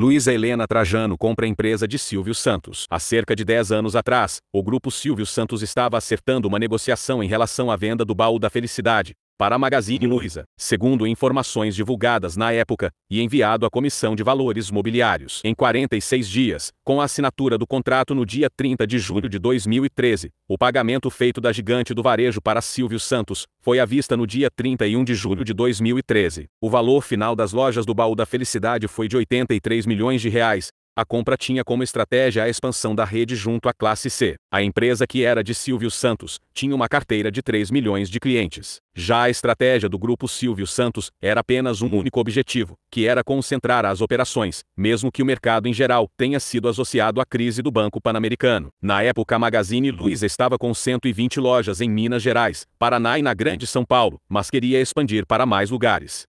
Luísa Helena Trajano compra a empresa de Silvio Santos. Há cerca de 10 anos atrás, o grupo Silvio Santos estava acertando uma negociação em relação à venda do Baú da Felicidade, para a Magazine Luiza, segundo informações divulgadas na época, e enviado à Comissão de Valores Mobiliários em 46 dias, com a assinatura do contrato no dia 30 de julho de 2013. O pagamento feito da gigante do varejo para Silvio Santos foi à vista no dia 31 de julho de 2013. O valor final das lojas do Baú da Felicidade foi de 83 milhões de reais, a compra tinha como estratégia a expansão da rede junto à classe C. A empresa que era de Silvio Santos tinha uma carteira de 3 milhões de clientes. Já a estratégia do grupo Silvio Santos era apenas um único objetivo, que era concentrar as operações, mesmo que o mercado em geral tenha sido associado à crise do Banco Pan-Americano. Na época, a Magazine Luiza estava com 120 lojas em Minas Gerais, Paraná e na Grande São Paulo, mas queria expandir para mais lugares.